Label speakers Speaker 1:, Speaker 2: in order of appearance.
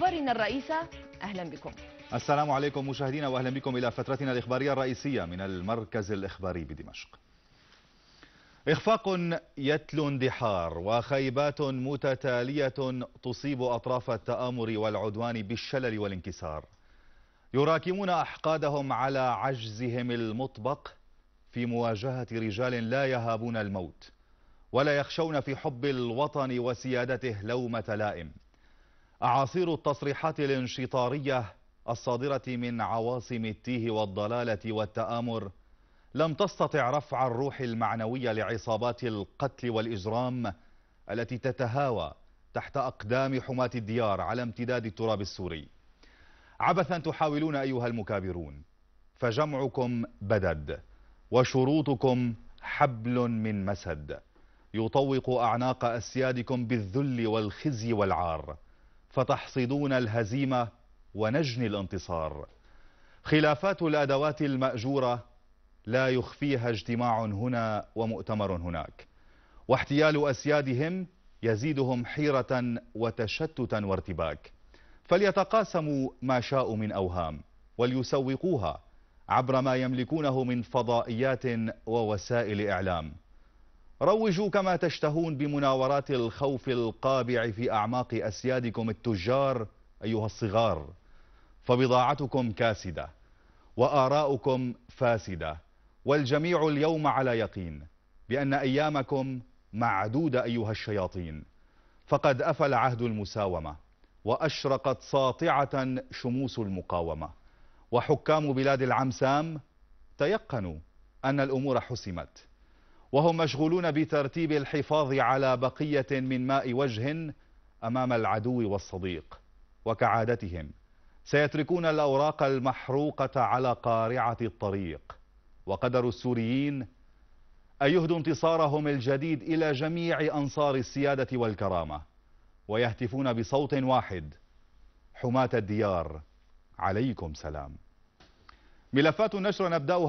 Speaker 1: أخبارنا الرئيسة أهلا بكم السلام عليكم مشاهدينا وأهلا بكم إلى فترتنا الإخبارية الرئيسية من المركز الإخباري بدمشق إخفاق يتلو اندحار وخيبات متتالية تصيب أطراف التآمر والعدوان بالشلل والانكسار يراكمون أحقادهم على عجزهم المطبق في مواجهة رجال لا يهابون الموت ولا يخشون في حب الوطن وسيادته لومة لائم أعاصير التصريحات الانشطارية الصادرة من عواصم التيه والضلالة والتآمر لم تستطع رفع الروح المعنوية لعصابات القتل والإجرام التي تتهاوى تحت أقدام حماة الديار على امتداد التراب السوري عبثا تحاولون أيها المكابرون فجمعكم بدد وشروطكم حبل من مسد يطوق أعناق أسيادكم بالذل والخزي والعار فتحصدون الهزيمة ونجني الانتصار خلافات الأدوات المأجورة لا يخفيها اجتماع هنا ومؤتمر هناك واحتيال أسيادهم يزيدهم حيرة وتشتتا وارتباك فليتقاسموا ما شاء من أوهام وليسوقوها عبر ما يملكونه من فضائيات ووسائل إعلام روجوا كما تشتهون بمناورات الخوف القابع في أعماق أسيادكم التجار أيها الصغار فبضاعتكم كاسدة وآراؤكم فاسدة والجميع اليوم على يقين بأن أيامكم معدودة أيها الشياطين فقد أفل عهد المساومة وأشرقت ساطعة شموس المقاومة وحكام بلاد العمسام تيقنوا أن الأمور حسمت وهم مشغولون بترتيب الحفاظ على بقية من ماء وجه أمام العدو والصديق وكعادتهم سيتركون الأوراق المحروقة على قارعة الطريق وقدر السوريين أن يهدوا انتصارهم الجديد إلى جميع أنصار السيادة والكرامة ويهتفون بصوت واحد حماة الديار عليكم سلام ملفات النشر نبدأها